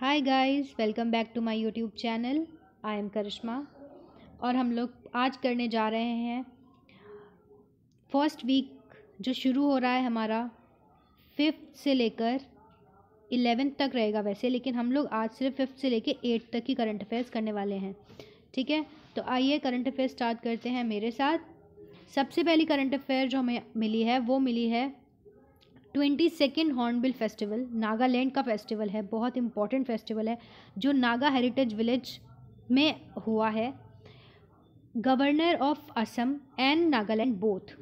hi guys welcome back to my YouTube channel I am Karishma और हम लोग आज करने जा रहे हैं फर्स्ट वीक जो शुरू हो रहा है हमारा फिफ्थ से लेकर इलेवेंथ तक रहेगा वैसे लेकिन हम लोग आज सिर्फ फिफ्थ से लेकर एट्थ तक ही करंट अफेयर्स करने वाले हैं ठीक है तो आइए करंट अफेयर स्टार्ट करते हैं मेरे साथ सबसे पहली करंट अफेयर जो हमें मिली है वो मिली है twenty second Hornbill festival Nagaland का फेस्टिवल है बहुत इंपॉर्टेंट फेस्टिवल है जो नागा हेरिटेज विलेज में हुआ है governor of Assam and Nagaland both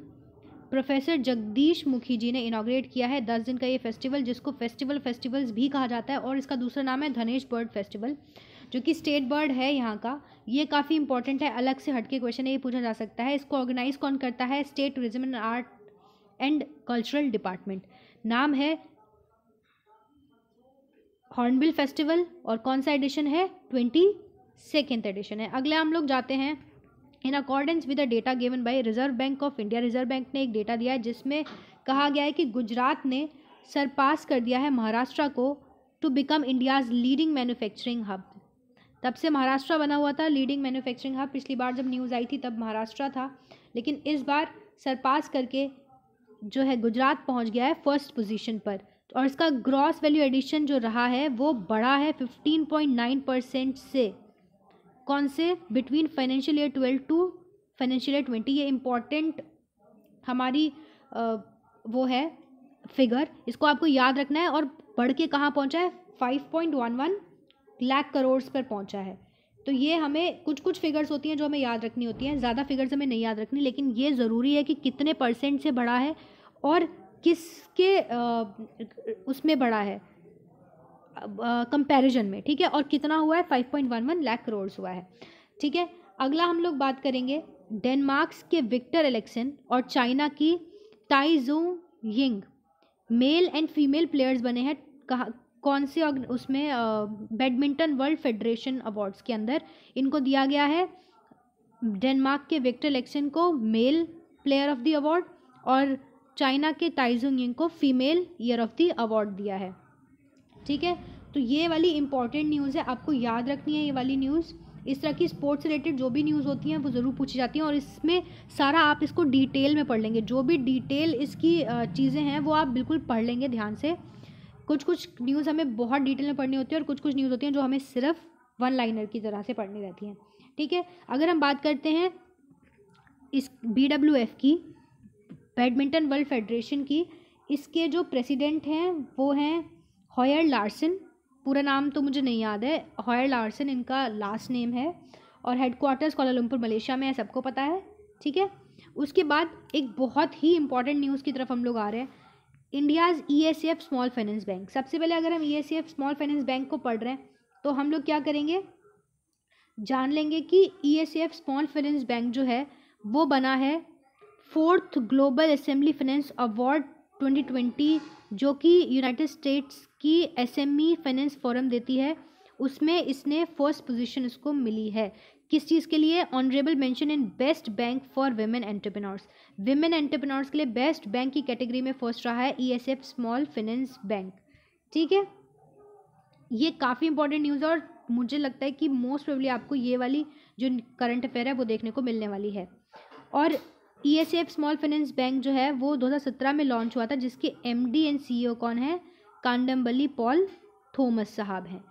professor Jagdish Mukhi ji ने इनाग्रेट किया है दस दिन का ये फेस्टिवल जिसको फेस्टिवल फेस्टिवल्स भी कहा जाता है और इसका दूसरा नाम है धनेश बर्ड फेस्टिवल जो कि स्टेट बर्ड है यहाँ का ये काफ़ी इंपॉर्टेंट है अलग से हटके क्वेश्चन है ये पूछा जा सकता है इसको ऑर्गेनाइज कौन करता है state tourism and art and cultural department नाम है हॉर्नबिल फेस्टिवल और कौन सा एडिशन है ट्वेंटी सेकेंड एडिशन है अगले हम लोग जाते हैं in accordance with the data given by Reserve Bank of India Reserve Bank ने एक डेटा दिया है जिसमें कहा गया है कि गुजरात ने सरपास कर दिया है महाराष्ट्र को to become India's leading manufacturing hub तब से महाराष्ट्र बना हुआ था लीडिंग मैन्युफैक्चरिंग हब पिछली बार जब न्यूज़ आई थी तब महाराष्ट्र था लेकिन इस बार सरपास करके जो है गुजरात पहुंच गया है फर्स्ट पोजीशन पर और इसका ग्रॉस वैल्यू एडिशन जो रहा है वो बढ़ा है फिफ्टीन पॉइंट नाइन परसेंट से कौन से between financial year twelve to financial year twenty ये इम्पॉर्टेंट हमारी आ, वो है फिगर इसको आपको याद रखना है और बढ़ के कहाँ पहुँचा है five point one one lakh crore पर पहुँचा है तो ये हमें कुछ कुछ फिगर्स होती हैं जो हमें याद रखनी होती हैं ज़्यादा फिगर्स हमें नहीं याद रखनी लेकिन ये ज़रूरी है कि कितने परसेंट से बढ़ा है और किसके उसमें बढ़ा है कंपैरिजन में ठीक है और कितना हुआ है five point one one lakh crore हुआ है ठीक है अगला हम लोग बात करेंगे डेनमार्क्स के विक्टर एलेक्सन और चाइना की Tai Tzu Ying male and female players बने हैं कहा कौन से उसमें बैडमिंटन वर्ल्ड फेडरेशन अवार्ड्स के अंदर इनको दिया गया है डेनमार्क के विक्टर लेक्सन को male player of the award और चाइना के ताइजुंग यिंग को female year of the award दिया है ठीक है तो ये वाली इंपॉर्टेंट न्यूज़ है आपको याद रखनी है ये वाली न्यूज़ इस तरह की स्पोर्ट्स रिलेटेड जो भी न्यूज़ होती हैं वो ज़रूर पूछी जाती हैं और इसमें सारा आप इसको डिटेल में पढ़ लेंगे जो भी डिटेल इसकी चीज़ें हैं वो आप बिल्कुल पढ़ लेंगे ध्यान से कुछ कुछ न्यूज़ हमें बहुत डिटेल में पढ़नी होती है और कुछ कुछ न्यूज़ होती हैं जो हमें सिर्फ वन लाइनर की तरह से पढ़नी रहती हैं ठीक है अगर हम बात करते हैं इस बी डब्ल्यू एफ की बैडमिंटन वर्ल्ड फेडरेशन की इसके जो प्रेसिडेंट हैं वो हैं हॉयर लार्सन पूरा नाम तो मुझे नहीं याद है हॉयर लार्सन इनका लास्ट नेम है और हेडक्वार्टर्स कोलालमपुर मलेशिया में है सबको पता है ठीक है उसके बाद एक बहुत ही इंपॉर्टेंट न्यूज़ की तरफ हम लोग आ रहे हैं India's E S F small finance bank सबसे पहले अगर हम E S F small finance bank को पढ़ रहे हैं तो हम लोग क्या करेंगे जान लेंगे कि E S F small finance bank जो है वो बना है fourth global assembly finance award twenty twenty जो कि यूनाइटेड स्टेट्स की S M E finance forum देती है उसमें इसने फर्स्ट पोजिशन इसको मिली है किस चीज़ के लिए honourable mention in best bank for women entrepreneurs women entrepreneurs के लिए बेस्ट बैंक की कैटेगरी में फर्स्ट रहा है ईएसएफ स्मॉल फाइनेंस बैंक ठीक है ये काफ़ी इंपॉर्टेंट न्यूज़ और मुझे लगता है कि मोस्ट प्रोबली आपको ये वाली जो करंट अफेयर है वो देखने को मिलने वाली है और E S F small finance bank जो है वो 2017 में लॉन्च हुआ था जिसके एम डी एंड सी कौन है कांडम्बली पॉल थोमस साहब हैं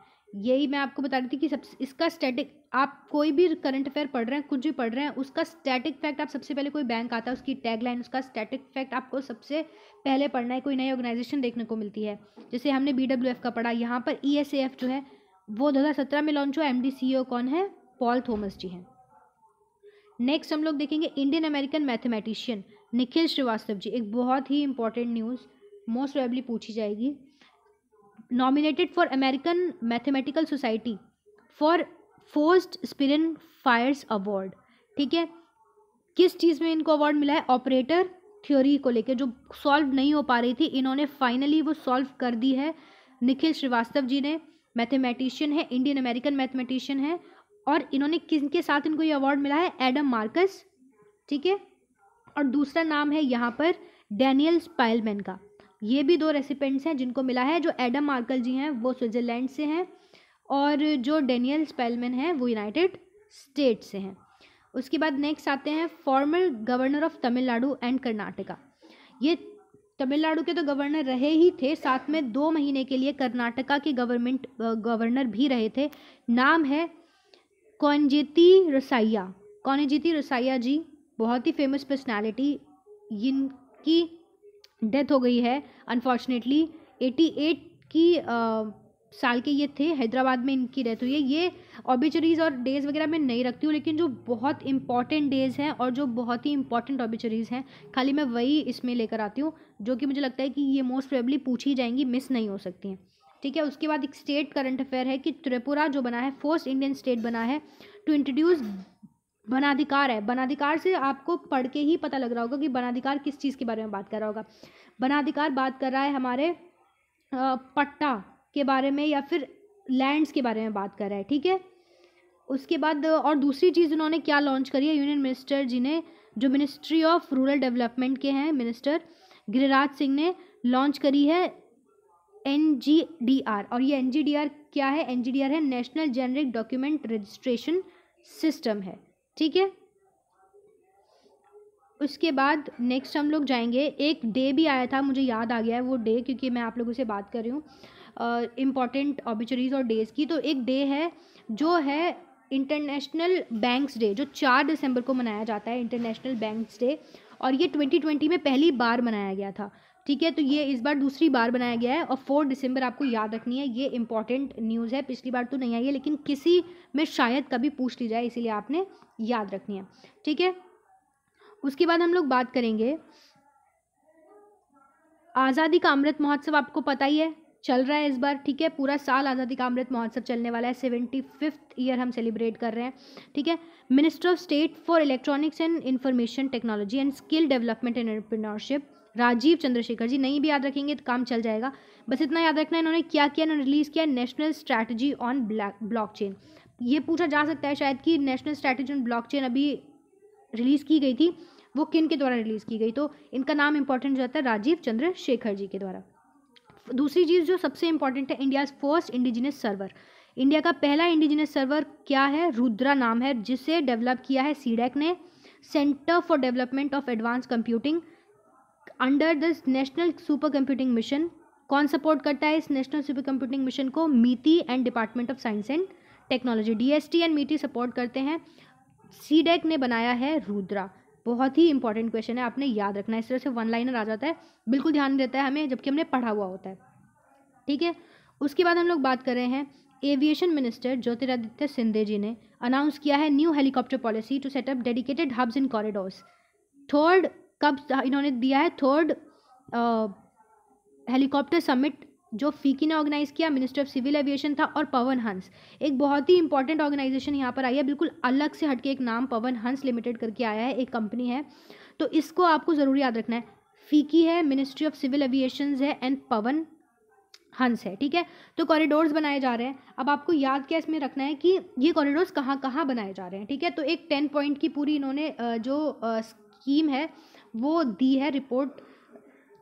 यही मैं आपको बता रही थी कि सब इसका स्टैटिक आप कोई भी करंट अफेयर पढ़ रहे हैं कुछ भी पढ़ रहे हैं उसका स्टैटिक फैक्ट आप सबसे पहले कोई बैंक आता है उसकी टैगलाइन उसका स्टैटिक फैक्ट आपको सबसे पहले पढ़ना है कोई नई ऑर्गेनाइजेशन देखने को मिलती है जैसे हमने बी डब्ल्यू एफ का पढ़ा यहाँ पर ई एस ए एफ जो है वो दो हज़ार सत्रह में लॉन्च हुआ एम डी सी ओ कौन है पॉल थॉमस जी हैं नेक्स्ट हम लोग देखेंगे Indian American mathematician Nikhil Srivastava ji एक बहुत ही इंपॉर्टेंट न्यूज़ मोस्ट प्रोबेबली पूछी जाएगी nominated for American mathematical society for first Ciprian Foias award ठीक है किस चीज़ में इनको अवार्ड मिला है ऑपरेटर थ्योरी को लेकर जो सॉल्व नहीं हो पा रही थी इन्होंने फाइनली वो सॉल्व कर दी है निखिल श्रीवास्तव जी ने मैथमेटिशियन है इंडियन अमेरिकन मैथमेटिशियन है और इन्होंने किन के साथ इनको ये अवार्ड मिला है एडम मार्कस ठीक है और दूसरा नाम है यहाँ पर डैनियल स्पाइलमैन का ये भी दो रेसिपेंट्स हैं जिनको मिला है जो एडम मार्कल जी हैं वो स्विट्ज़रलैंड से हैं और जो डेनियल स्पेलमैन हैं वो यूनाइटेड स्टेट से हैं उसके बाद नेक्स्ट आते हैं former governor of Tamil Nadu and Karnataka ये तमिलनाडु के तो गवर्नर रहे ही थे साथ में दो महीने के लिए कर्नाटका के गवर्नमेंट गवर्नर भी रहे थे नाम है कौनजीति रसाइया कौनजीति रसाइया जी बहुत ही फेमस पर्सनालिटी इनकी डेथ हो गई है अनफॉर्चुनेटली 88 की आ, साल के ये थे हैदराबाद में इनकी डेथ हुई है ये ऑबिचरीज़ और डेज़ वगैरह मैं नहीं रखती हूँ लेकिन जो बहुत इंपॉर्टेंट डेज़ हैं और जो बहुत ही इंपॉर्टेंट ऑबिचरीज़ हैं खाली मैं वही इसमें लेकर आती हूँ जो कि मुझे लगता है कि ये मोस्ट प्रेबली पूछी जाएंगी मिस नहीं हो सकती हैं ठीक है उसके बाद एक स्टेट करंट अफेयर है कि त्रिपुरा जो बना है फर्स्ट इंडियन स्टेट बना है टू इंट्रोड्यूस वनाधिकार है वनाधिकार से आपको पढ़ के ही पता लग रहा होगा कि वनाधिकार किस चीज़ के बारे में बात कर रहा होगा वनाधिकार बात कर रहा है हमारे पट्टा के बारे में या फिर लैंड्स के बारे में बात कर रहा है ठीक है उसके बाद और दूसरी चीज़ उन्होंने क्या लॉन्च करी है यूनियन मिनिस्टर जी ने जो मिनिस्ट्री ऑफ रूरल डेवलपमेंट के हैं मिनिस्टर गिरिराज सिंह ने लॉन्च करी है एन और ये एन क्या है एन है national generic document registration system है ठीक है उसके बाद नेक्स्ट हम लोग जाएंगे एक डे भी आया था मुझे याद आ गया है वो डे क्योंकि मैं आप लोगों से बात कर रही हूँ इम्पॉर्टेंट ऑबिचरीज और डेज़ की तो एक डे है जो है इंटरनेशनल बैंक्स डे जो चार दिसंबर को मनाया जाता है इंटरनेशनल बैंक्स डे और ये ट्वेंटी में पहली बार मनाया गया था ठीक है तो ये इस बार दूसरी बार बनाया गया है और फोर दिसंबर आपको याद रखनी है ये इंपॉर्टेंट न्यूज़ है पिछली बार तो नहीं आई है लेकिन किसी में शायद कभी पूछ ली जाए इसीलिए आपने याद रखनी है ठीक है उसके बाद हम लोग बात करेंगे आज़ादी का अमृत महोत्सव आपको पता ही है चल रहा है इस बार ठीक है पूरा साल आज़ादी का अमृत महोत्सव चलने वाला है सेवेंटी फिफ्थ ईयर हम सेलिब्रेट कर रहे हैं ठीक है minister of state for electronics and information technology and skill development and entrepreneurship Rajeev Chandrasekhar ji नहीं भी याद रखेंगे तो काम चल जाएगा बस इतना याद रखना इन्होंने क्या किया इन्होंने रिलीज़ किया national strategy on blockchain ये पूछा जा सकता है शायद कि national strategy on blockchain अभी रिलीज़ की गई थी वो किन के द्वारा रिलीज़ की गई तो इनका नाम इंपॉर्टेंट हो जाता है राजीव चंद्रशेखर जी के द्वारा दूसरी चीज़ जो सबसे इंपॉर्टेंट है India's first indigenous server India का पहला इंडिजिनस सर्वर क्या है रुद्रा नाम है जिसे डेवलप किया है सीडेक ने centre for development of advanced computing under this national super computing mission कौन सपोर्ट करता है इस नेशनल सुपर कंप्यूटिंग मिशन को MeitY and department of science and technology DST and MeitY support करते हैं सी डेक e ने बनाया है रुद्रा बहुत ही इंपॉर्टेंट क्वेश्चन है आपने याद रखना है इस तरह से वन लाइनर आ जाता है बिल्कुल ध्यान देता है हमें जबकि हमने पढ़ा हुआ होता है ठीक है उसके बाद हम लोग बात कर रहे हैं एविएशन मिनिस्टर ज्योतिरादित्य सिंधे जी ने अनाउंस किया है new helicopter policy to set up dedicated hubs in corridors third कब इन्होंने दिया है थर्ड हेलीकॉप्टर समिट जो फीकी ने ऑर्गेनाइज किया मिनिस्टर ऑफ सिविल एविएशन था और पवन हंस एक बहुत ही इंपॉर्टेंट ऑर्गेनाइजेशन यहाँ पर आई है बिल्कुल अलग से हटके एक नाम पवन हंस लिमिटेड करके आया है एक कंपनी है तो इसको आपको ज़रूर याद रखना है फीकी है मिनिस्ट्री ऑफ सिविल एविएशन है एंड पवन हंस है ठीक है तो कॉरिडोर्स बनाए जा रहे हैं अब आपको याद क्या इसमें रखना है कि ये कॉरिडोर्स कहाँ कहाँ बनाए जा रहे हैं ठीक है तो एक टेन पॉइंट की पूरी इन्होंने जो स्कीम है वो दी है रिपोर्ट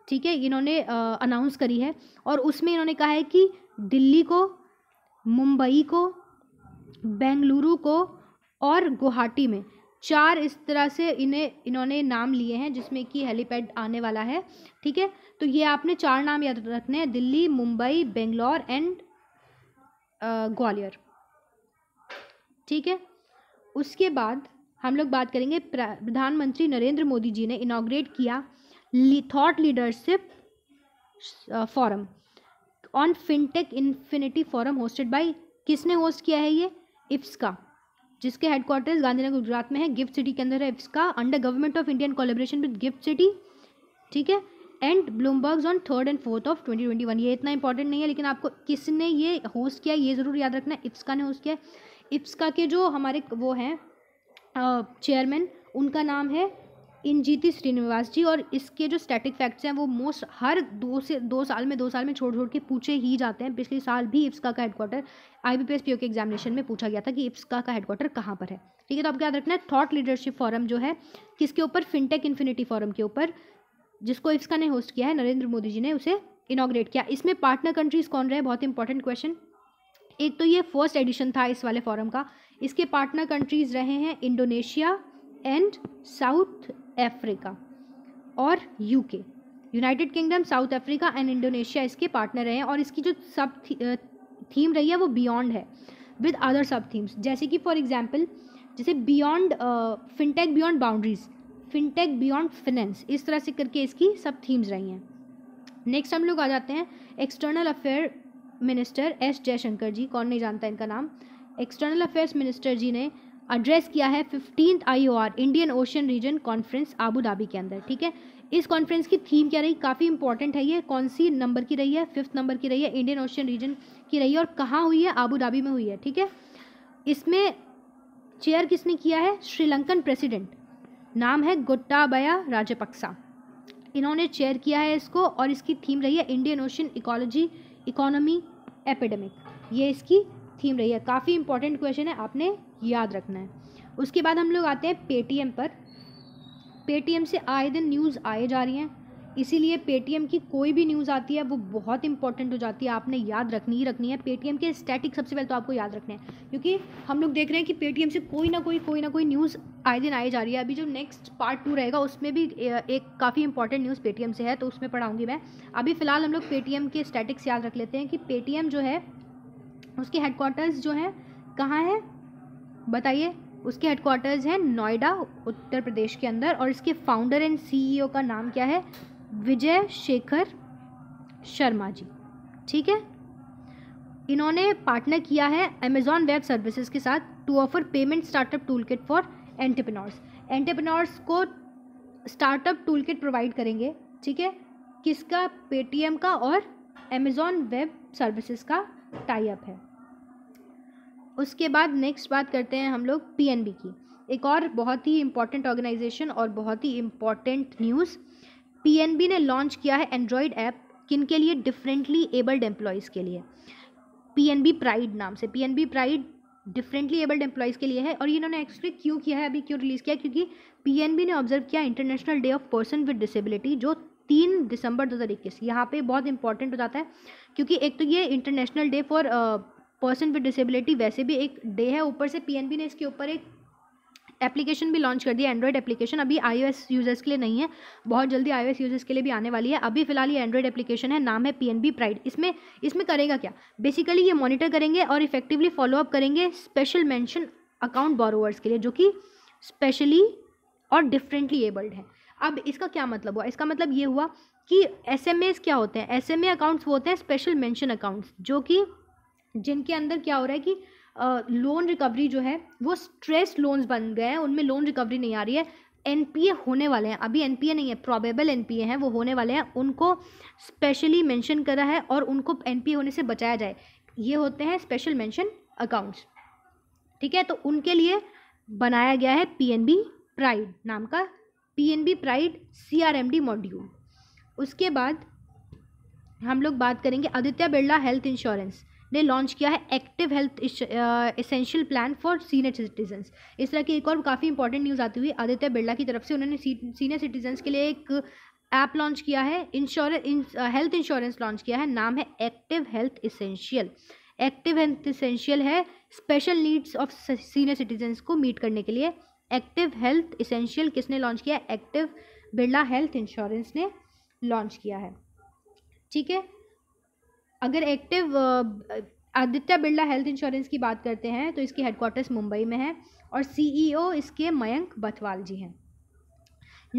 ठीक है इन्होंने अनाउंस करी है और उसमें इन्होंने कहा है कि दिल्ली को मुंबई को बेंगलुरु को और गुवाहाटी में चार इस तरह से इन्हें इन्होंने नाम लिए हैं जिसमें कि हेलीपैड आने वाला है ठीक है तो ये आपने चार नाम याद रखने हैं दिल्ली मुंबई बेंगलोर एंड ग्वालियर ठीक है उसके बाद हम लोग बात करेंगे प्रधानमंत्री नरेंद्र मोदी जी ने इनाग्रेट किया thought leadership forum on fintech infinity forum hosted by किसने होस्ट किया है ये का जिसके हेडक्वार्टर्स गांधीनगर गुजरात में है गिफ्ट सिटी के अंदर है का under government of Indian collaboration with GIFT City ठीक है and Bloomberg's on third and fourth of 2021 ये इतना इंपॉर्टेंट नहीं है लेकिन आपको किसने ये होस्ट किया ये ज़रूर याद रखना है इफ्सका ने होस्ट किया इफ्सका के जो हमारे वो हैं चेयरमैन उनका नाम है इंजीति श्रीनिवास जी और इसके जो स्टैटिक फैक्ट्स हैं वो मोस्ट हर दो से दो साल में दो साल में छोड़ छोड़ के पूछे ही जाते हैं पिछले साल भी इप्सका का headquarter I B P S P O के एग्जामिनेशन में पूछा गया था कि इप्सका का हेडक्वार्टर कहाँ पर है ठीक है तो आपको याद रखना है थॉट लीडरशिप फोरम जो है किसके ऊपर फिनटेक इन्फिनिटी फोरम के ऊपर जिसको इप्सका ने होस्ट किया है नरेंद्र मोदी जी ने उसे इनाग्रेट किया इसमें पार्टनर कंट्रीज़ कौन रहे बहुत इंपॉर्टेंट क्वेश्चन एक तो ये फर्स्ट एडिशन था इस वाले फॉरम का इसके पार्टनर कंट्रीज रहे हैं इंडोनेशिया एंड साउथ अफ्रीका और UK United Kingdom South Africa and Indonesia इसके पार्टनर रहे हैं और इसकी जो सब थी थीम रही है वो बियॉन्ड है विद अदर सब थीम्स जैसे कि फॉर एग्जाम्पल जैसे beyond fintech beyond boundaries fintech beyond finance इस तरह से करके इसकी सब थीम्स रही हैं नेक्स्ट हम लोग आ जाते हैं external affair minister S Jaishankar ji कौन नहीं जानता इनका नाम एक्सटर्नल अफेयर्स मिनिस्टर जी ने एड्रेस किया है fifteen I Indian Ocean region conference Abu Dhabi के अंदर ठीक है इस कॉन्फ्रेंस की थीम क्या रही काफ़ी इंपॉर्टेंट है ये कौन सी नंबर की रही है फिफ्थ नंबर की रही है इंडियन ओशन रीजन की रही है और कहाँ हुई है आबू धाबी में हुई है ठीक है इसमें चेयर किसने किया है श्रीलंकन प्रेसिडेंट नाम है गोट्टाबया राजपक्सा इन्होंने चेयर किया है इसको और इसकी थीम रही है Indian Ocean ecology economy epidemic ये इसकी थीम रही है काफ़ी इंपॉर्टेंट क्वेश्चन है आपने याद रखना है उसके बाद हम लोग आते हैं पेटीएम पर पेटीएम से आए दिन न्यूज़ आए जा रही हैं इसीलिए पेटीएम की कोई भी न्यूज़ आती है वो बहुत इंपॉर्टेंट हो जाती है आपने याद रखनी ही रखनी है पेटीएम के स्टैटिक सबसे पहले तो आपको याद रखने हैं क्योंकि हम लोग देख रहे हैं कि पेटीएम से कोई ना कोई कोई ना कोई न्यूज़ आए दिन आई जा रही है अभी जो नेक्स्ट पार्ट टू रहेगा उसमें भी एक काफ़ी इंपॉर्टेंट न्यूज़ पेटीएम से है तो उसमें पढ़ाऊँगी मैं अभी फ़िलहाल हम लोग पेटीएम के स्टैटिक्स याद रख लेते हैं कि पेटीएम जो है उसकी हेडक्वार्टर्स जो है कहाँ है बताइए उसके हेडक्वार्टर्स हैं नोएडा उत्तर प्रदेश के अंदर और इसके फाउंडर एंड सीईओ का नाम क्या है विजय शेखर शर्मा जी ठीक है इन्होंने पार्टनर किया है अमेजॉन वेब सर्विसेज के साथ to offer payment startup tool kit for entrepreneurs entrepreneurs को स्टार्टअप टूल किट प्रोवाइड करेंगे ठीक है किसका पेटीएम का और अमेजॉन वेब सर्विसेज का टाई अप है उसके बाद नेक्स्ट बात करते हैं हम लोग पी की एक और बहुत ही इम्पॉर्टेंट ऑर्गेनाइजेशन और बहुत ही इम्पॉर्टेंट न्यूज़ पी ने लॉन्च किया है एंड्रॉयड ऐप किन के लिए डिफरेंटली एबल्ड एम्प्लॉयज़ के लिए पीएनबी प्राइड नाम से B pride differently abled employees के लिए है और इन्होंने एक्चुअली क्यों किया है अभी क्यों रिलीज़ किया क्योंकि पीएनबी ने ऑब्जर्व किया international day of person with disability जो तीन दिसंबर दो हज़ार इक्कीस यहाँ पर बहुत इंपॉर्टेंट हो जाता है क्योंकि एक तो ये international day for person with disability वैसे भी एक डे है ऊपर से पीएनबी ने इसके ऊपर एक एप्लीकेशन भी लॉन्च कर दिया एंड्रॉयड एप्लीकेशन अभी आईओएस यूज़र्स के लिए नहीं है बहुत जल्दी आईओएस यूज़र्स के लिए भी आने वाली है अभी फिलहाल ये एंड्रॉयड एप्लीकेशन है नाम है पीएनबी प्राइड इसमें इसमें करेगा क्या बेसिकली ये मॉनिटर करेंगे और इफेक्टिवली फॉलोअप करेंगे स्पेशल मैंशन अकाउंट बोरोवर्स के लिए जो कि स्पेशली और डिफरेंटली एबल्ड है अब इसका क्या मतलब हुआ इसका मतलब ये हुआ कि एस क्या होते हैं एस अकाउंट्स वो होते हैं स्पेशल मैंशन अकाउंट्स जो कि जिनके अंदर क्या हो रहा है कि लोन रिकवरी जो है वो स्ट्रेस लोन्स बन गए हैं उनमें लोन रिकवरी नहीं आ रही है एनपीए होने वाले हैं अभी एनपीए नहीं है प्रोबेबल एनपीए हैं वो होने वाले हैं उनको स्पेशली मेंशन करा है और उनको एनपीए होने से बचाया जाए ये होते हैं स्पेशल मेंशन अकाउंट्स ठीक है तो उनके लिए बनाया गया है बी प्राइड नाम का बी प्राइड डी मॉड्यूल उसके बाद हम लोग बात करेंगे आदित्य बिरला हेल्थ इंश्योरेंस ने लॉन्च किया है active health essential plan for senior citizens इस तरह की एक और काफ़ी इंपॉर्टेंट न्यूज़ आती हुई आदित्य बिरला की तरफ से उन्होंने सीनियर सिटीजन्स के लिए एक ऐप लॉन्च किया है इंश्योरेंस हेल्थ इंश्योरेंस लॉन्च किया है नाम है active health essential active health essential है special needs of senior citizens को मीट करने के लिए एक्टिव हेल्थ इसेंशियल किसने लॉन्च किया एक्टिव बिरला हेल्थ इंश्योरेंस ने लॉन्च किया है ठीक है अगर active Aditya Birla health insurance की बात करते हैं तो इसकी हेडक्वार्टर्स मुंबई में है और सीईओ e इसके मयंक बथवाल जी हैं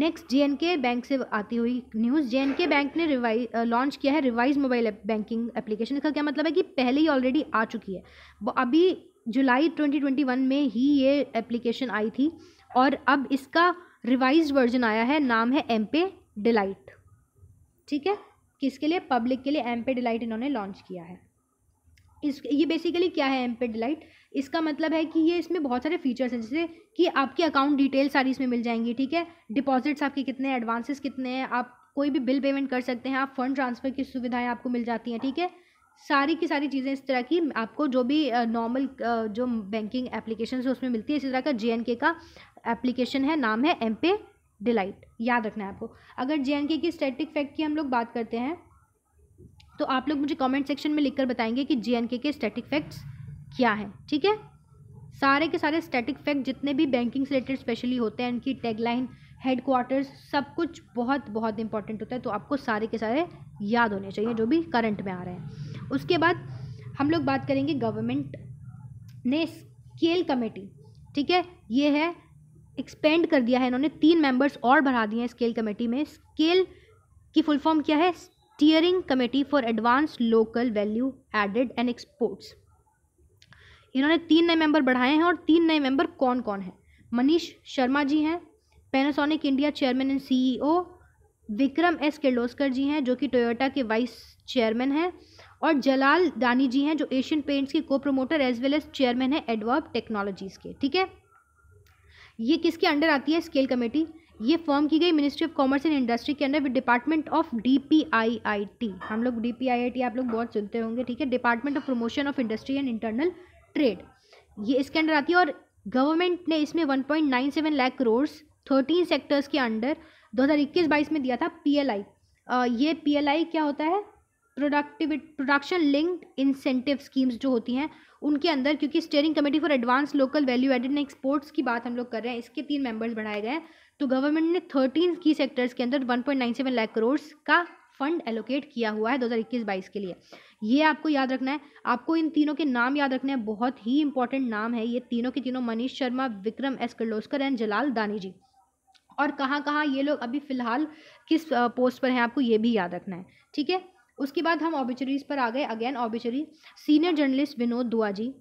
नेक्स्ट जे बैंक से आती हुई न्यूज़ जे बैंक ने रिवाइज लॉन्च किया है रिवाइज मोबाइल बैंकिंग एप्लीकेशन इसका क्या मतलब है कि पहले ही ऑलरेडी आ चुकी है अभी जुलाई 2021 में ही ये एप्लीकेशन आई थी और अब इसका रिवाइज वर्जन आया है नाम है एम पे डिलाइट ठीक है किसके लिए पब्लिक के लिए एम पे डिलाइट इन्होंने लॉन्च किया है इस ये बेसिकली क्या है एम पे डिलाइट इसका मतलब है कि ये इसमें बहुत सारे फीचर्स हैं जैसे कि आपके अकाउंट डिटेल सारी इसमें मिल जाएंगी ठीक है डिपॉजिट्स आपके कितने एडवांसेस कितने हैं आप कोई भी बिल पेमेंट कर सकते हैं आप फंड ट्रांसफ़र की सुविधाएं आपको मिल जाती हैं ठीक है सारी की सारी चीज़ें इस तरह की आपको जो भी नॉर्मल जो बैंकिंग एप्लीकेशन है उसमें मिलती है इसी तरह का जे का एप्लीकेशन है नाम है एम पे डिलाइट याद रखना है आपको अगर जे एंड की स्टैटिक फैक्ट की हम लोग बात करते हैं तो आप लोग मुझे कमेंट सेक्शन में लिखकर बताएंगे कि जे एंड के स्टैटिक फैक्ट्स क्या हैं ठीक है सारे के सारे स्टैटिक फैक्ट जितने भी बैंकिंग से रिलेटेड स्पेशली होते हैं इनकी टैगलाइन हेडक्वार्टर्स सब कुछ बहुत बहुत इंपॉर्टेंट होता है तो आपको सारे के सारे याद होने चाहिए जो भी करंट में आ रहे हैं उसके बाद हम लोग बात करेंगे गवर्नमेंट ने स्केल कमेटी ठीक है ये है एक्सपेंड कर दिया है इन्होंने तीन मेंबर्स और बढ़ा दिए हैं स्केल कमेटी में स्केल की फुल फॉर्म क्या है steering committee for advance local value added and exports इन्होंने तीन नए मेंबर बढ़ाए हैं और तीन नए मेंबर कौन कौन हैं मनीष शर्मा जी हैं Panasonic India chairman and C Vikram S Kirloskar ji हैं जो कि टोयोटा के वाइस चेयरमैन हैं और जलाल दानी जी हैं जो एशियन पेंट्स के को promoter as well as chairman है एडवर्ब टेक्नोलॉजीज़ के ठीक है ये किसके अंडर आती है स्केल कमेटी ये फॉर्म की गई ministry of commerce and industry के under with department of D P I I T हम लोग D P I I T आप लोग बहुत सुनते होंगे ठीक है department of promotion of industry and internal trade ये इसके अंडर आती है और गवर्नमेंट ने इसमें one point nine seven lakh crore thirteen sectors के अंडर इक्कीस बाईस में दिया था आई ये आई क्या होता है productive production linked incentive schemes जो होती हैं उनके अंदर क्योंकि steering committee for advance local value added ने एक्सपोर्ट्स की बात हम लोग कर रहे हैं इसके तीन मेंबर्स बनाए गए हैं तो गवर्नमेंट ने थर्टीन की सेक्टर्स के अंदर सेवन लाख करोड़ का फंड एलोकेट किया हुआ है दो हजार इक्कीस बाईस के लिए ये आपको याद रखना है आपको इन तीनों के नाम याद रखने हैं बहुत ही इंपॉर्टेंट नाम है ये तीनों के तीनों मनीष शर्मा विक्रम एस कलोस्कर एंड जलाल दानी जी और कहाँ कहाँ ये लोग अभी फ़िलहाल किस पोस्ट पर हैं आपको ये भी याद रखना है ठीक है उसके बाद हम ऑबिचरीज पर आ गए again obituary senior journalist Vinod Dua ji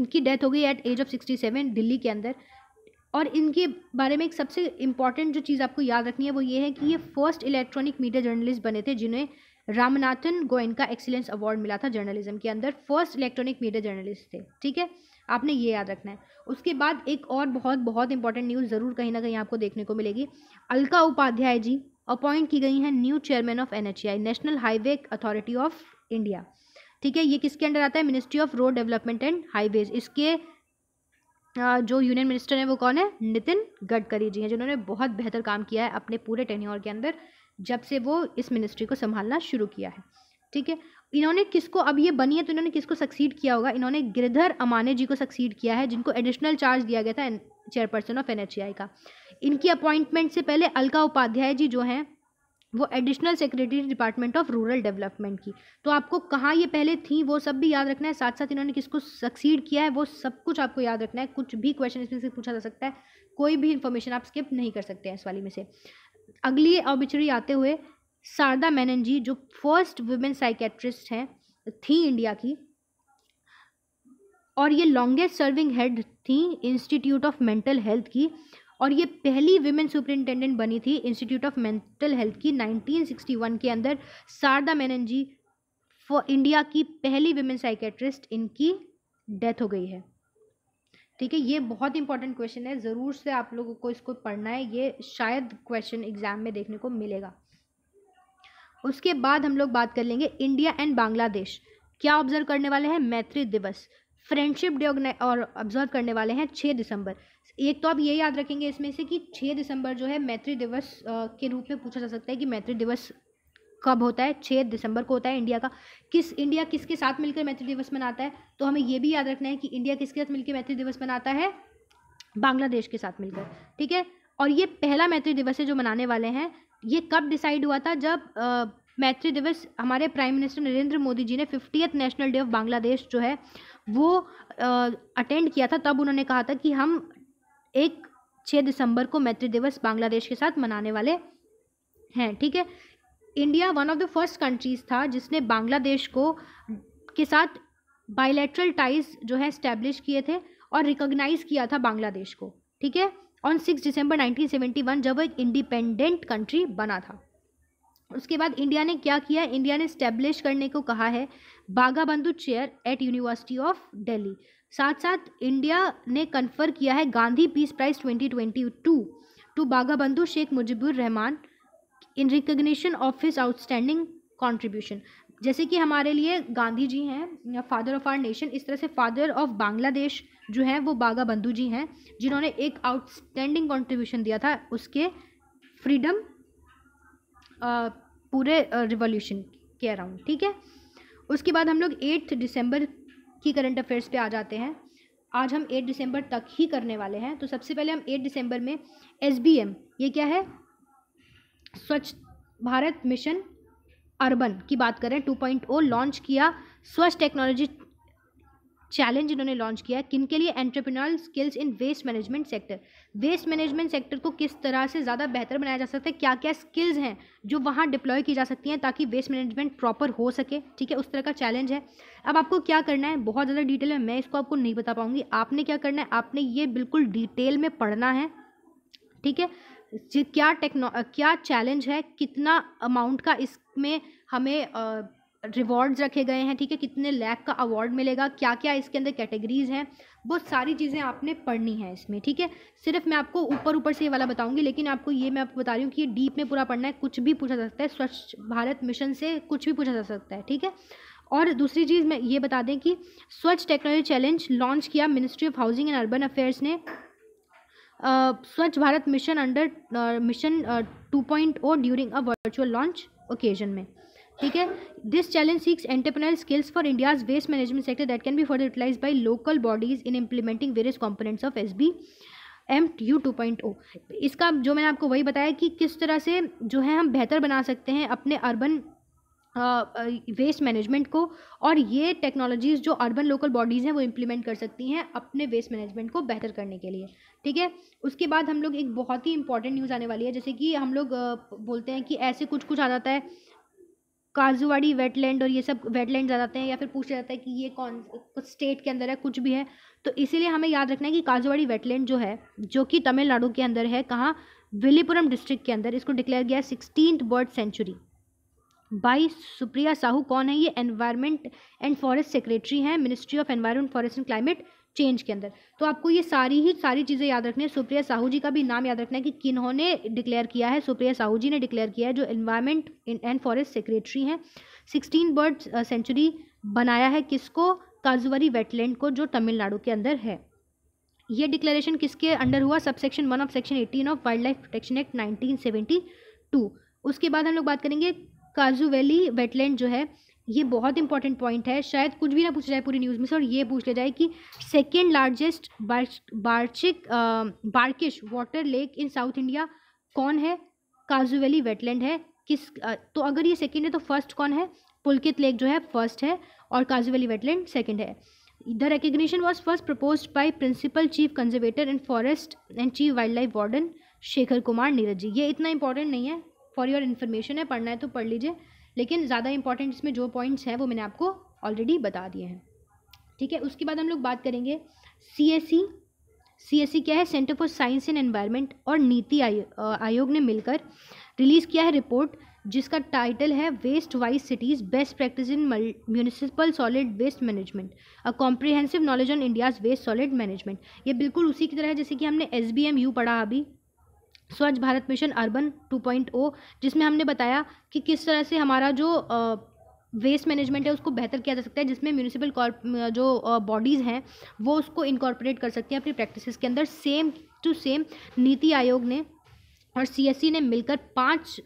इनकी डेथ हो गई at age of sixty seven Delhi के अंदर और इनके बारे में एक सबसे इम्पॉर्टेंट जो चीज़ आपको याद रखनी है वो ये है कि ये फर्स्ट इलेक्ट्रॉनिक मीडिया जर्नलिस्ट बने थे जिन्हें रामनाथन का एक्सीलेंस अवार्ड मिला था जर्नलिज्म के अंदर फर्स्ट इलेक्ट्रॉनिक मीडिया जर्नलिस्ट थे ठीक है आपने ये याद रखना है उसके बाद एक और बहुत बहुत इंपॉर्टेंट न्यूज़ ज़रूर कहीं ना कहीं आपको देखने को मिलेगी अलका उपाध्याय जी अपॉइंट की गई हैं new chairman of an national highway authority of India ठीक है ये किसके अंडर आता है ministry of road development and highways इसके जो यूनियन मिनिस्टर हैं वो कौन है नितिन गडकरी जी हैं जिन्होंने बहुत बेहतर काम किया है अपने पूरे टेन्योर के अंदर जब से वो इस मिनिस्ट्री को संभालना शुरू किया है ठीक है इन्होंने किसको अब ये बनी है तो इन्होंने किसको सक्सीड किया होगा इन्होंने गिरधर अमाने जी को सक्सीड किया है जिनको एडिशनल चार्ज दिया गया था चेयरपर्सन ऑफ एन का इनकी अपॉइंटमेंट से पहले अलका उपाध्याय जी जो हैं वो additional secretary department of rural development की तो आपको कहाँ ये पहले थी वो सब भी याद रखना है साथ साथ इन्होंने किसको सक्सीड किया है वो सब कुछ आपको याद रखना है कुछ भी क्वेश्चन इसमें से पूछा जा सकता है कोई भी इन्फॉर्मेशन आप स्किप नहीं कर सकते हैं इस वाली में से अगली ऑबिचरी आते हुए शारदा मेनन जी जो फर्स्ट वुमेन साइकेट्रिस्ट हैं थी इंडिया की और ये लॉन्गेस्ट सर्विंग हेड थी इंस्टीट्यूट ऑफ मेंटल हेल्थ की और ये पहली वुमेन सुपरिंटेंडेंट बनी थी इंस्टीट्यूट ऑफ मेंटल हेल्थ की 1961 के अंदर शारदा मेनन जी फॉर इंडिया की पहली वुमेन साइकेट्रिस्ट इनकी डेथ हो गई है ठीक है ये बहुत इंपॉर्टेंट क्वेश्चन है ज़रूर से आप लोगों को इसको पढ़ना है ये शायद क्वेश्चन एग्जाम में देखने को मिलेगा उसके बाद हम लोग बात कर लेंगे इंडिया एंड बांग्लादेश क्या ऑब्जर्व करने वाले हैं मैत्री दिवस फ्रेंडशिप डे और ऑब्जर्व करने वाले हैं छः दिसंबर एक तो आप ये याद रखेंगे इसमें से कि छः दिसंबर जो है मैत्री दिवस के रूप में पूछा जा सकता है कि मैत्री दिवस कब होता है छः दिसंबर को होता है इंडिया का किस इंडिया किसके साथ मिलकर मैत्री दिवस मनाता है तो हमें यह भी याद रखना है कि इंडिया किसके साथ मिलकर मैत्री दिवस मनाता है बांग्लादेश के साथ मिलकर ठीक है और ये पहला मैत्री दिवस है जो मनाने वाले हैं ये कब डिसाइड हुआ था जब मैत्री दिवस हमारे प्राइम मिनिस्टर नरेंद्र मोदी जी ने fiftieth national day of Bangladesh जो है वो अटेंड किया था तब उन्होंने कहा था कि हम एक छः दिसंबर को मैत्री दिवस बांग्लादेश के साथ मनाने वाले हैं ठीक है India one of the first countries था जिसने बांग्लादेश को के साथ बायलैटरल टाइज जो है इस्टेब्लिश किए थे और रिकॉग्नाइज किया था बांग्लादेश को ठीक है ऑन सिक्स दिसंबर 1971 जब वो एक इंडिपेंडेंट कंट्री बना था उसके बाद इंडिया ने क्या किया इंडिया ने स्टैब्लिश करने को कहा है Bangabandhu chair at university of Delhi साथ साथ इंडिया ने कन्फर किया है Gandhi peace prize 2022 to Bangabandhu Sheikh Mujibur Rahman in recognition of his outstanding contribution जैसे कि हमारे लिए गांधी जी हैं फादर ऑफ आर नेशन इस तरह से फादर ऑफ बांग्लादेश जो है वो बागा बंधु जी हैं जिन्होंने एक आउटस्टैंडिंग कंट्रीब्यूशन दिया था उसके फ्रीडम पूरे रिवॉल्यूशन के अराउंड ठीक है उसके बाद हम लोग एट्थ दिसंबर की करंट अफेयर्स पे आ जाते हैं आज हम एट दिसंबर तक ही करने वाले हैं तो सबसे पहले हम एट दिसंबर में एस ये क्या है स्वच्छ भारत मिशन अर्बन की बात करें टू पॉइंट ओ लॉन्च किया स्वच्छ टेक्नोलॉजी चैलेंज इन्होंने लॉन्च किया है किन के लिए entrepreneurial skills in waste management sector waste management sector को किस तरह से ज़्यादा बेहतर बनाया जा सकता है क्या क्या स्किल्स हैं जो वहाँ डिप्लॉय की जा सकती हैं ताकि वेस्ट मैनेजमेंट प्रॉपर हो सके ठीक है उस तरह का चैलेंज है अब आपको क्या करना है बहुत ज़्यादा डिटेल में मैं इसको आपको नहीं बता पाऊँगी आपने क्या करना है आपने ये बिल्कुल डिटेल में पढ़ना है ठीक है क्या टेक्नो क्या चैलेंज है कितना अमाउंट का इस में हमें रिवॉर्ड्स रखे गए हैं ठीक है कितने लैख का अवार्ड मिलेगा क्या क्या इसके अंदर कैटेगरीज हैं वो सारी चीज़ें आपने पढ़नी है इसमें ठीक है सिर्फ मैं आपको ऊपर ऊपर से ये वाला बताऊंगी लेकिन आपको ये मैं आपको बता रही हूँ कि ये डीप में पूरा पढ़ना है कुछ भी पूछा जा सकता है स्वच्छ भारत मिशन से कुछ भी पूछा जा सकता है ठीक है और दूसरी चीज़ मैं ये बता दें कि स्वच्छ टेक्नोलॉजी चैलेंज लॉन्च किया ministry of housing and urban affairs ने Swachh Bharat mission under mission two point O during a virtual launch occasion में ठीक है this challenge seeks entrepreneur skills for India's waste management sector that can be for utilise by local bodies in implementing various components of S B M U two point O इसका जो मैंने आपको वही बताया कि किस तरह से जो है हम बेहतर बना सकते हैं अपने अर्बन वेस्ट मैनेजमेंट को और ये टेक्नोलॉजीज़ जो अर्बन लोकल बॉडीज़ हैं वो इम्प्लीमेंट कर सकती हैं अपने वेस्ट मैनेजमेंट को बेहतर करने के लिए ठीक है उसके बाद हम लोग एक बहुत ही इंपॉर्टेंट न्यूज़ आने वाली है जैसे कि हम लोग बोलते हैं कि ऐसे कुछ कुछ आ जाता है काजुवाड़ी वेटलैंड और ये सब वेटलैंड आ जाते हैं या फिर पूछा जाता है कि ये कौन स्टेट के अंदर है कुछ भी है तो इसीलिए हमें याद रखना है कि काजुवाड़ी वेटलैंड जो है जो कि तमिलनाडु के अंदर है कहाँ विलीपुरम डिस्ट्रिक्ट के अंदर इसको डिक्लेयर गया है sixteen bird sanctuary by Supriya Sahu कौन है ये एनवायरमेंट एंड फॉरेस्ट सेक्रेटरी हैं ministry of environment forest and climate change के अंदर तो आपको ये सारी ही सारी चीज़ें याद रखनी है सुप्रिया साहू जी का भी नाम याद रखना है कि किन्होंने डिक्लेयर किया है सुप्रिया साहू जी ने डिक्लेयर किया है जो एनवायरमेंट एंड फॉरेस्ट सेक्रेटरी हैं सिक्सटीन बर्ड सेंचुरी बनाया है किसको काजुवरी वेटलैंड को जो तमिलनाडु के अंदर है ये डिक्लेरेशन किसके अंडर हुआ sub section one of section eighteen of wild life protection act nineteen seventy two उसके बाद हम लोग बात करेंगे काजू वैली वेटलैंड जो है ये बहुत इंपॉर्टेंट पॉइंट है शायद कुछ भी ना पूछा जाए पूरी न्यूज़ में से और ये पूछ लिया जाए कि second largest brackish brackish water lake in South India कौन है काजू वैली वेटलैंड है किस तो अगर ये सेकेंड है तो फर्स्ट कौन है पुलकित लेक जो है फर्स्ट है और काजू वैली वेटलैंड सेकेंड है the recognition was first propose by principal chief conservator in forest and chief wild life warden Shekhar Kumar Niraj ji ये इतना इंपॉर्टेंट नहीं है फॉर योर इन्फॉर्मेशन है पढ़ना है तो पढ़ लीजिए लेकिन ज़्यादा इंपॉर्टेंट इसमें जो पॉइंट्स हैं वो मैंने आपको ऑलरेडी बता दिए हैं ठीक है उसके बाद हम लोग बात करेंगे C S C C S C क्या है centre for science and environment और नीति आयोग ने मिलकर रिलीज़ किया है रिपोर्ट जिसका टाइटल है waste wise cities best practice in municipal solid waste management a comprehensive knowledge on India's waste solid management ये बिल्कुल उसी की तरह है जैसे कि हमने एस बी एम यू पढ़ा अभी स्वच्छ भारत मिशन अर्बन 2.0 जिसमें हमने बताया कि किस तरह से हमारा जो वेस्ट मैनेजमेंट है उसको बेहतर किया जा सकता है जिसमें म्यूनिसिपल जो बॉडीज़ हैं वो उसको इनकॉर्पोरेट कर सकती हैं अपनी प्रैक्टिसेस के अंदर सेम टू सेम नीति आयोग ने और सीएससी e ने मिलकर पाँच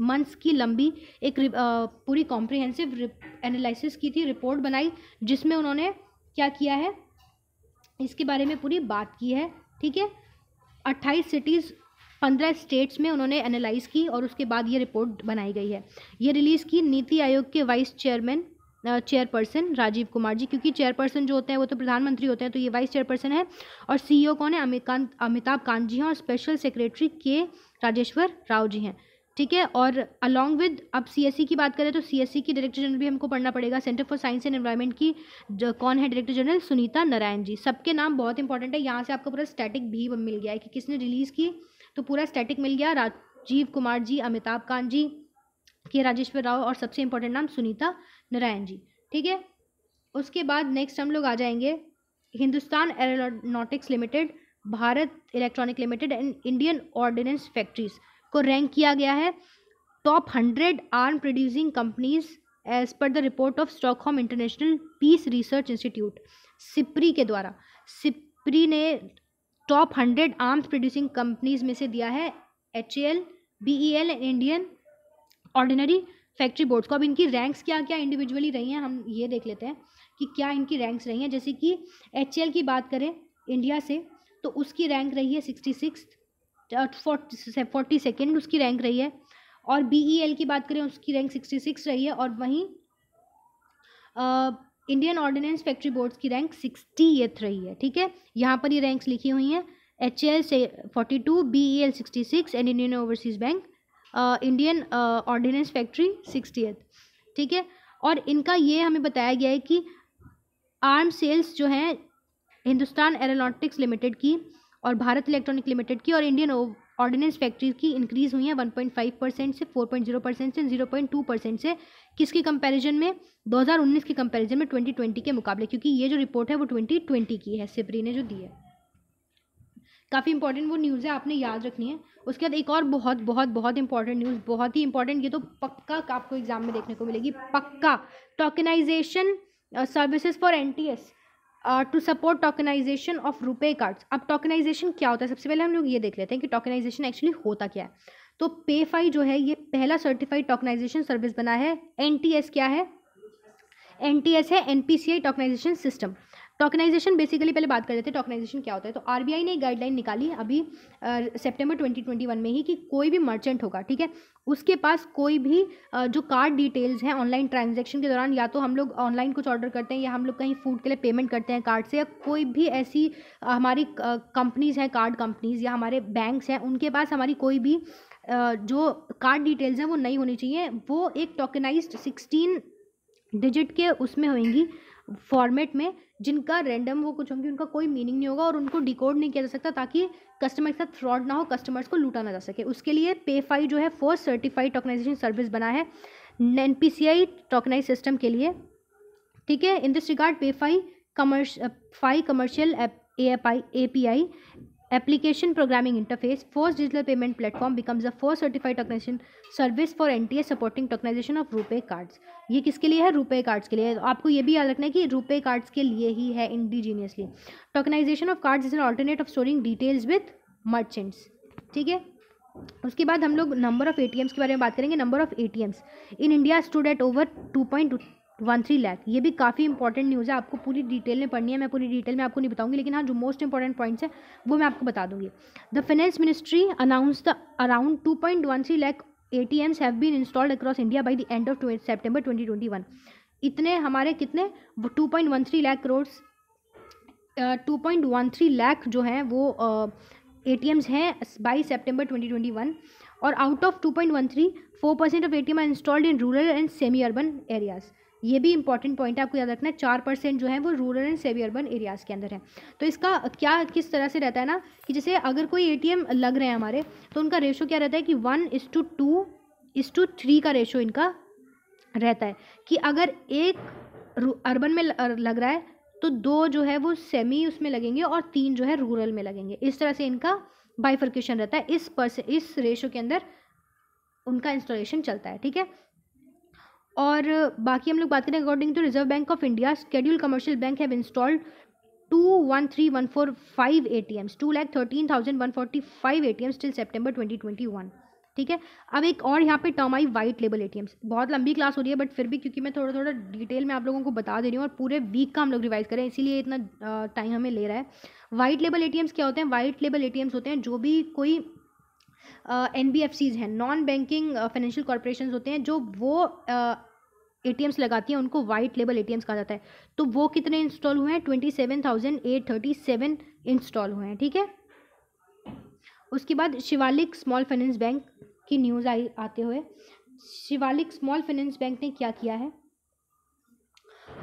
मंथ्स की लंबी एक पूरी कॉम्प्रिहेंसिव एनालिसिस की थी रिपोर्ट बनाई जिसमें उन्होंने क्या किया है इसके बारे में पूरी बात की है ठीक है अट्ठाईस सिटीज़ पंद्रह स्टेट्स में उन्होंने एनालाइज की और उसके बाद ये रिपोर्ट बनाई गई है ये रिलीज़ की नीति आयोग के vice chairman chairperson Rajiv Kumar ji क्योंकि चेयरपर्सन जो होते हैं वो तो प्रधानमंत्री होते हैं तो ये वाइस चेयरपर्सन है और सीईओ e कौन है अमिताभ अमिताभ कांत जी हैं और स्पेशल सेक्रेटरी के राजेश्वर राव जी हैं ठीक है और अलॉन्ग विद अब सीएससी e की बात करें तो सीएससी e की डायरेक्टर जनरल भी हमको पढ़ना पड़ेगा centre for science and environment की कौन है डायरेक्टर जनरल सुनीता नारायण जी सबके नाम बहुत इंपॉर्टेंट है यहाँ से आपको पूरा स्टैटिक भी मिल गया है कि किसने रिलीज़ की तो पूरा स्टैटिक मिल गया राजीव कुमार जी अमिताभ कांत जी के राजेश्वर राव और सबसे इंपॉर्टेंट नाम सुनीता नारायण जी ठीक है उसके बाद नेक्स्ट हम लोग आ जाएंगे Hindustan Aeronautics Limited Bharat Electronic Limited and Indian ordinance Factories को रैंक किया गया है top hundred arm producing companies as per the report of Stockholm International Peace Research Institute SIPRI के द्वारा सिप्री ने top hundred arms producing companies में से दिया है H A L B E L Indian ordinary factory board को अब इनकी रैंक्स क्या क्या इंडिविजुअली रही हैं हम ये देख लेते हैं कि क्या इनकी रैंक्स रही हैं जैसे कि एच एल की बात करें इंडिया से तो उसकी रैंक रही है सिक्सटी सिक्स फोर्टी सेकेंड उसकी रैंक रही है और बी e की बात करें उसकी रैंक सिक्सटी सिक्स रही है और वहीं इंडियन ऑर्डिनेंस फैक्ट्री बोर्ड्स की रैंक सिक्सटी एथ रही है ठीक है यहाँ पर ये रैंक्स लिखी हुई हैं एच एल से forty two B E L sixty six and Indian Overseas Bank Indian ordnance factory sixty eighth ठीक है और इनका ये हमें बताया गया है कि आर्म सेल्स जो हैं हिंदुस्तान एरोनॉटिक्स लिमिटेड की और भारत इलेक्ट्रॉनिक लिमिटेड की और इंडियन ऑर्डिनेंस फैक्ट्रीज की इंक्रीज़ हुई है 1.5 परसेंट से 4.0 परसेंट से 0.2 परसेंट से किसके कंपैरिजन में 2019 के कंपैरिजन में 2020 के मुकाबले क्योंकि ये जो रिपोर्ट है वो 2020 की है सिपरी ने जो दी है काफ़ी इंपॉर्टेंट वो न्यूज़ है आपने याद रखनी है उसके बाद एक और बहुत बहुत बहुत इंपॉर्टेंट न्यूज़ बहुत ही इंपॉर्टेंट ये तो पक्का आपको एग्जाम में देखने को मिलेगी पक्का tokenisation services for N to support tokenisation of RuPay cards अब टोकनाइजेशन क्या होता है सबसे पहले हम लोग ये देख लेते हैं कि टोकनाइजेशन एक्चुअली होता क्या है तो पेफाई जो है ये पहला सर्टिफाइड टोकनाइजेशन सर्विस बना है एन क्या है एन है N tokenisation system tokenisation basically पहले बात कर रहे थे टोकनाइजेशन क्या होता है तो आर ने एक गाइडलाइन निकाली अभी ट्वेंटी वन में ही कि कोई भी मर्चेंट होगा ठीक है उसके पास कोई भी uh, जो कार्ड डिटेल्स हैं ऑनलाइन ट्रांजेक्शन के दौरान या तो हम लोग ऑनलाइन कुछ ऑर्डर करते हैं या हम लोग कहीं फूड के लिए पेमेंट करते हैं कार्ड से या कोई भी ऐसी हमारी कंपनीज़ uh, हैं कार्ड कंपनीज़ या हमारे बैंक्स हैं उनके पास हमारी कोई भी जो कार्ड डिटेल्स हैं वो नहीं होनी चाहिए वो एक टोकनाइज सिक्सटीन डिजिट के उसमें होंगी फॉर्मेट में जिनका रैंडम वो कुछ होंगे उनका कोई मीनिंग नहीं होगा और उनको डिकोड नहीं किया जा सकता ताकि कस्टमर के साथ फ्रॉड ना हो कस्टमर्स को लूटा ना जा सके उसके लिए पेफाई जो है फर्स्ट सर्टिफाइड टोकनाइजेशन सर्विस बना है N P C I tokenise system के लिए ठीक है इन दिस रिगार्ड पेफाई कमर्श फाई commercial A app I A P I application programming interface programming digital payment platform payment a becomes certified force service for N T nta supporting tokenisation of RuPay cards ये किसके लिए है RuPay cards के लिए आपको ये भी याद रखना है कि रुपे कार्ड्स के लिए ही है indigenously tokenization of cards is an alternate of storing details with merchants ठीक है उसके बाद हम लोग नंबर ऑफ एटीएम्स के बारे में बात करेंगे number of ATMs in India student over two point one three lakh ये भी काफ़ी इंपॉर्टेंट न्यूज़ है आपको पूरी डिटेल में पढ़नी है मैं पूरी डिटेल में आपको नहीं बताऊंगी लेकिन हाँ जो मोस्ट इंपॉर्टेंट पॉइंट्स है वो मैं आपको बता दूंगी the finance ministry announce the around two point one three lakh A T Ms have been installed across India by the end of September twenty twenty one इतने हमारे कितने two point one three lakh crore two point one three lakh जो हैं वो A T Ms हैं by September twenty twenty one और out of two point one three four percent of A T M R installed in rural and semi urban areas ये भी important point है आपको याद रखना है चार परसेंट जो है वो rural and semi urban areas के अंदर है तो इसका क्या किस तरह से रहता है ना कि जैसे अगर कोई ए लग रहे हैं हमारे तो उनका रेशो क्या रहता है कि one is to two two is to का रेशो इनका रहता है कि अगर एक अर्बन में लग रहा है तो दो जो है वो सेमी उसमें लगेंगे और तीन जो है रूरल में लगेंगे इस तरह से इनका बाइफर्केशन रहता है इस पर इस रेशो के अंदर उनका इंस्टॉलेशन चलता है ठीक है और बाकी हम लोग बात करें according to Reserve Bank of India schedule commercial bank have installed two one three one four five A T Ms two lakh thirteen thousand one forty five A T Ms till September twenty twenty one ठीक है अब एक और यहाँ पे term आई white label A T Ms बहुत लंबी क्लास हो रही है बट फिर भी क्योंकि मैं थोड़ा थोड़ा डिटेल में आप लोगों को बता दे रही हूँ और पूरे वीक का हम लोग रिवाइज करें इसीलिए इतना टाइम हमें ले रहा है white label A T Ms क्या होते हैं white label A T Ms होते हैं जो भी कोई एन बी एफ सीज हैं नॉन बैंकिंग फाइनेंशियल कॉरपोरेशन होते हैं जो वो uh, ए लगाती हैं उनको वाइट लेबल ए कहा जाता है तो वो कितने इंस्टॉल हुए हैं twenty seven thousand eight thirty seven install हुए हैं ठीक है उसके बाद शिवालिक स्मॉल फाइनेंस बैंक की न्यूज़ आई आते हुए शिवालिक स्मॉल फाइनेंस बैंक ने क्या किया है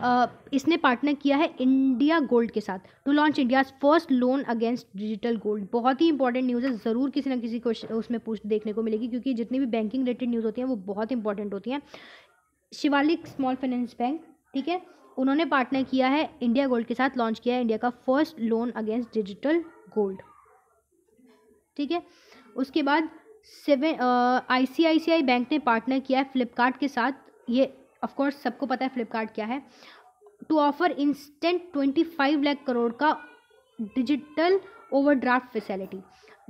Uh, इसने पार्टनर किया है इंडिया गोल्ड के साथ to launch India first loan against digital gold बहुत ही इंपॉर्टेंट न्यूज़ है ज़रूर किसी ना किसी को उसमें पूछ देखने को मिलेगी क्योंकि जितनी भी बैंकिंग रिलेटेड न्यूज़ होती हैं वो बहुत इंपॉर्टेंट होती हैं शिवालिक स्मॉल फाइनेंस बैंक ठीक है उन्होंने पार्टनर किया है इंडिया गोल्ड के साथ लॉन्च किया है इंडिया का first loan against digital gold ठीक है उसके बाद सेवन आईसीआईसीआई बैंक ने पार्टनर किया है फ्लिपकार्ट के साथ ये ऑफकोर्स सबको पता है फ्लिपकार्ट क्या है to offer instant twenty five lakh crore का डिजिटल ओवरड्राफ्ट फैसिलिटी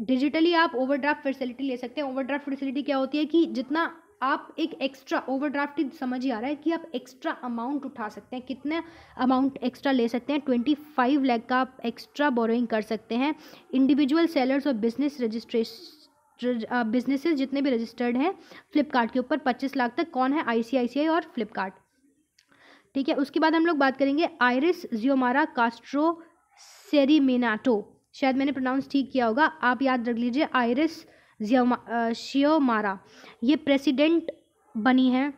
डिजिटली आप ओवरड्राफ्ट फैसिलिटी ले सकते हैं ओवरड्राफ्ट फैसिलिटी क्या होती है कि जितना आप एक एक्स्ट्रा ओवरड्राफ्ट ही समझ ही आ रहा है कि आप एक्स्ट्रा अमाउंट उठा सकते हैं कितना अमाउंट एक्स्ट्रा ले सकते हैं ट्वेंटी फाइव लैख का आप एक्स्ट्रा बोरोइंग कर सकते हैं इंडिविजुअल सेलर्स और बिजनेस रजिस्ट्रेशन बिजनेसेस जितने भी रजिस्टर्ड हैं फ्लिपकार्ट के ऊपर पच्चीस लाख तक कौन है आई और फ्लिपकार्ट ठीक है उसके बाद हम लोग बात करेंगे आयरिस जियोमारा कास्ट्रो सेरीमेनाटो शायद मैंने प्रोनाउंस ठीक किया होगा आप याद रख लीजिए आयरिस शियोमारा ये प्रेसिडेंट बनी हैं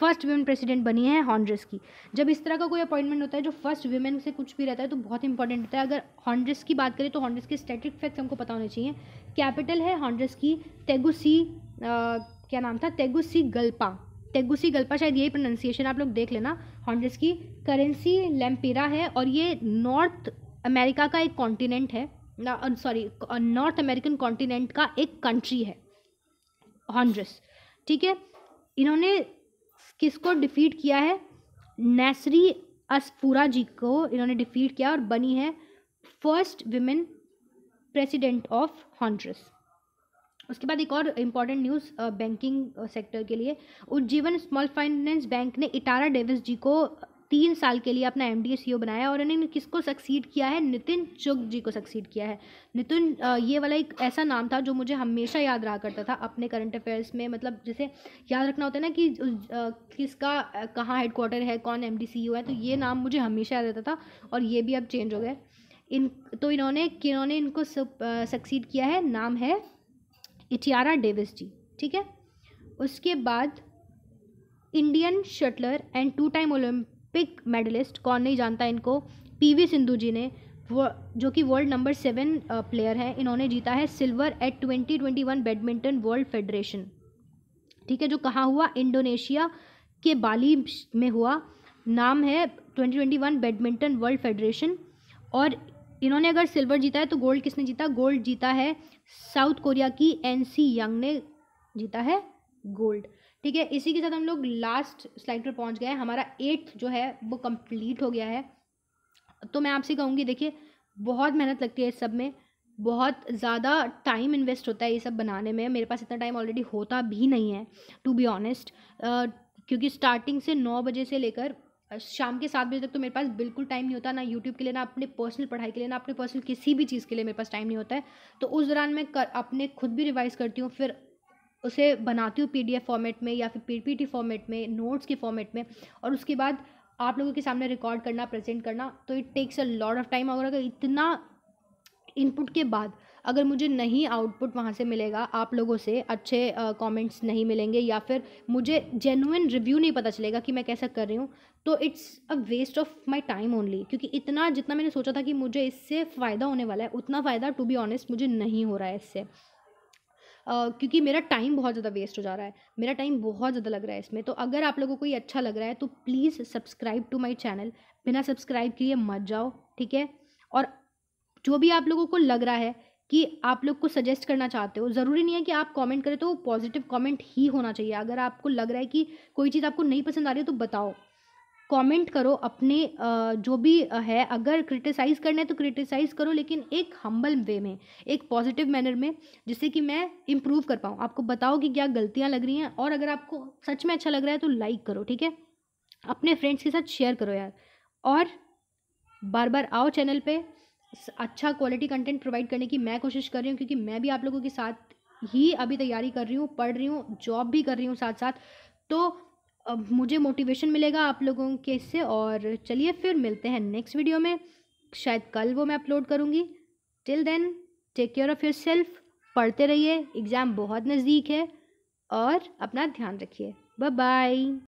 फर्स्ट वुमेन प्रेसिडेंट बनी है हॉन्ड्रेस की जब इस तरह का कोई अपॉइंटमेंट होता है जो फर्स्ट वुमेन से कुछ भी रहता है तो बहुत इंपॉर्टेंट होता है अगर हॉन्ड्रेस की बात करें तो हॉन्ड्रेस के स्टैटिक फैक्ट्स हमको पता होने चाहिए कैपिटल है हॉन्ड्रेस की तेगुसी क्या नाम था तेगुसी गल्पा तेगुसी गल्पा शायद यही प्रोनाउंसिएशन आप लोग देख लेना हॉन्ड्रेस की करेंसी लेम्पेरा है और ये नॉर्थ अमेरिका का एक कॉन्टिनेंट है सॉरी नॉर्थ अमेरिकन कॉन्टिनेंट का एक कंट्री है हॉन्ड्रस ठीक है इन्होंने किसको डिफीट किया है नेसरी असपूरा जी को इन्होंने डिफीट किया और बनी है first women president of Honduras उसके बाद एक और इम्पॉर्टेंट न्यूज़ बैंकिंग सेक्टर के लिए उज्जीवन स्मॉल फाइनेंस बैंक ने इटारा डेविस जी को तीन साल के लिए अपना एम डी सी ओ बनाया और इन्होंने किसको सक्सीड किया है नितिन चुग जी को सक्सीड किया है नितिन ये वाला एक ऐसा नाम था जो मुझे हमेशा याद रहा करता था अपने करंट अफेयर्स में मतलब जैसे याद रखना होता है ना कि किसका कहाँ हेड क्वार्टर है कौन एम डी सी ओ है तो ये नाम मुझे हमेशा याद रहता था और ये भी अब चेंज हो गए इन तो इन्होंने किन्होंने इनको सक्सीड किया है नाम है इटियारा डेविस जी ठीक है उसके बाद Indian shuttler and two time ओलम्प ओलंपिक मेडलिस्ट कौन नहीं जानता इनको पीवी सिंधु जी ने जो कि वर्ल्ड नंबर सेवन प्लेयर हैं इन्होंने जीता है silver at twenty twenty one badminton world federation ठीक है जो कहाँ हुआ इंडोनेशिया के बाली में हुआ नाम है twenty twenty one badminton world federation और इन्होंने अगर सिल्वर जीता है तो गोल्ड किसने जीता गोल्ड जीता है साउथ कोरिया की एन सी यंग ने जीता है गोल्ड ठीक है इसी के साथ हम लोग लास्ट स्लाइड पर पहुंच गए हमारा एट्थ जो है वो कंप्लीट हो गया है तो मैं आपसे कहूँगी देखिए बहुत मेहनत लगती है इस सब में बहुत ज़्यादा टाइम इन्वेस्ट होता है ये सब बनाने में मेरे पास इतना टाइम ऑलरेडी होता भी नहीं है टू बी ऑनेस्ट क्योंकि स्टार्टिंग से नौ बजे से लेकर शाम के सात बजे तक तो मेरे पास बिल्कुल टाइम नहीं होता ना यूट्यूब के लिए ना अपने पर्सनल पढ़ाई के लिए ना अपने पर्सनल किसी भी चीज़ के लिए मेरे पास टाइम नहीं होता है तो उस दौरान मैं कर अपने खुद भी रिवाइज़ करती हूँ फिर उसे बनाती हूँ पीडीएफ फॉर्मेट में या फिर पीपीटी फॉर्मेट में नोट्स के फॉर्मेट में और उसके बाद आप लोगों के सामने रिकॉर्ड करना प्रेजेंट करना तो it takes a lot of time और अगर इतना इनपुट के बाद अगर मुझे नहीं आउटपुट वहाँ से मिलेगा आप लोगों से अच्छे कमेंट्स uh, नहीं मिलेंगे या फिर मुझे जेनुइन रिव्यू नहीं पता चलेगा कि मैं कैसा कर रही हूँ तो it's a waste of my time only क्योंकि इतना जितना मैंने सोचा था कि मुझे इससे फ़ायदा होने वाला है उतना फ़ायदा टू बी ऑनेस्ट मुझे नहीं हो रहा है इससे क्योंकि मेरा टाइम बहुत ज़्यादा वेस्ट हो जा रहा है मेरा टाइम बहुत ज़्यादा लग रहा है इसमें तो अगर आप लोगों को ये अच्छा लग रहा है तो please subscribe to my channel बिना सब्सक्राइब किए मत जाओ ठीक है और जो भी आप लोगों को लग रहा है कि आप लोग को सजेस्ट करना चाहते हो ज़रूरी नहीं है कि आप कमेंट करें तो पॉजिटिव कमेंट ही होना चाहिए अगर आपको लग रहा है कि कोई चीज़ आपको नहीं पसंद आ रही है तो बताओ कमेंट करो अपने जो भी है अगर क्रिटिसाइज करना है तो क्रिटिसाइज करो लेकिन एक हम्बल वे में एक पॉजिटिव मैनर में जिससे कि मैं इम्प्रूव कर पाऊँ आपको बताओ कि क्या गलतियाँ लग रही हैं और अगर आपको सच में अच्छा लग रहा है तो लाइक करो ठीक है अपने फ्रेंड्स के साथ शेयर करो यार और बार बार आओ चैनल पे अच्छा क्वालिटी कंटेंट प्रोवाइड करने की मैं कोशिश कर रही हूँ क्योंकि मैं भी आप लोगों के साथ ही अभी तैयारी कर रही हूँ पढ़ रही हूँ जॉब भी कर रही हूँ साथ साथ तो अब मुझे मोटिवेशन मिलेगा आप लोगों के इससे और चलिए फिर मिलते हैं नेक्स्ट वीडियो में शायद कल वो मैं अपलोड करूँगी till then take care of yourself पढ़ते रहिए एग्ज़ाम बहुत नज़दीक है और अपना ध्यान रखिए बाय बाय